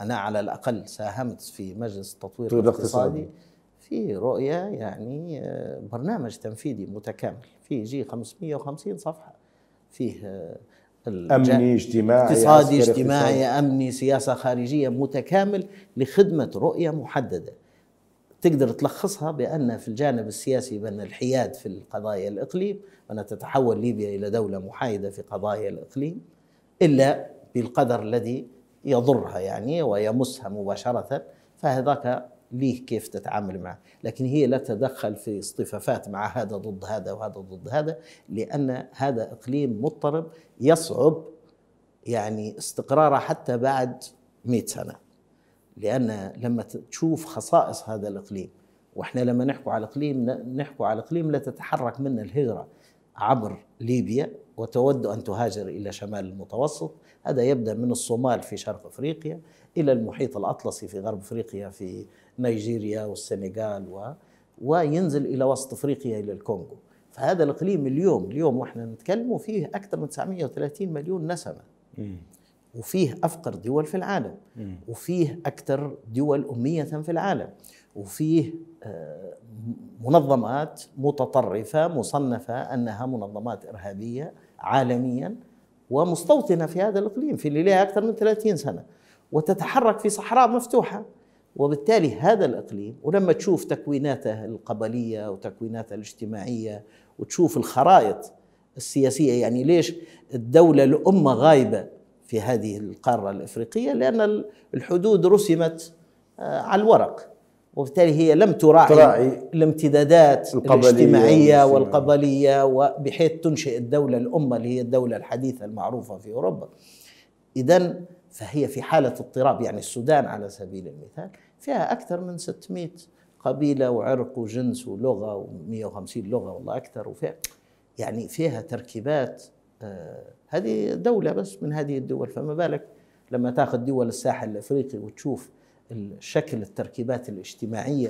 أنا على الأقل ساهمت في مجلس التطوير الاقتصادي في رؤية يعني آه، برنامج تنفيذي متكامل في يجي 550 صفحة فيه آه، امني اجتماعي اقتصادي اجتماعي امني سياسه خارجيه متكامل لخدمه رؤيه محدده تقدر تلخصها بان في الجانب السياسي بان الحياد في القضايا الاقليم وان تتحول ليبيا الى دوله محايده في قضايا الاقليم الا بالقدر الذي يضرها يعني ويمسها مباشرة فهذاك ليه كيف تتعامل معه لكن هي لا تتدخل في اصطفافات مع هذا ضد هذا وهذا ضد هذا لأن هذا إقليم مضطرب يصعب يعني استقراره حتى بعد 100 سنة لأن لما تشوف خصائص هذا الإقليم واحنا لما نحكوا على الإقليم نحكوا على الإقليم لا تتحرك منه الهجرة عبر ليبيا وتود ان تهاجر الى شمال المتوسط، هذا يبدا من الصومال في شرق افريقيا الى المحيط الاطلسي في غرب افريقيا في نيجيريا والسنغال و وينزل الى وسط افريقيا الى الكونغو. فهذا الاقليم اليوم اليوم واحنا نتكلموا فيه اكثر من 930 مليون نسمه. وفيه افقر دول في العالم وفيه اكثر دول اميه في العالم وفيه آه، منظمات متطرفه مصنفه انها منظمات ارهابيه عالميا ومستوطنه في هذا الاقليم في اللي لها اكثر من 30 سنه وتتحرك في صحراء مفتوحه وبالتالي هذا الاقليم ولما تشوف تكويناته القبليه وتكويناته الاجتماعيه وتشوف الخرائط السياسيه يعني ليش الدوله الامه غايبه في هذه القارة الإفريقية لأن الحدود رسمت آه، على الورق وبالتالي هي لم تراعي تراعي الامتدادات الاجتماعية والقبلية بحيث تنشئ الدولة الأمة اللي هي الدولة الحديثة المعروفة في أوروبا إذا فهي في حالة اضطراب يعني السودان على سبيل المثال فيها أكثر من 600 قبيلة وعرق وجنس ولغة و150 لغة والله أكثر وفيها يعني فيها تركيبات آه، هذه دولة بس من هذه الدول فما بالك لما تاخذ دول الساحل الافريقي وتشوف الشكل التركيبات الاجتماعية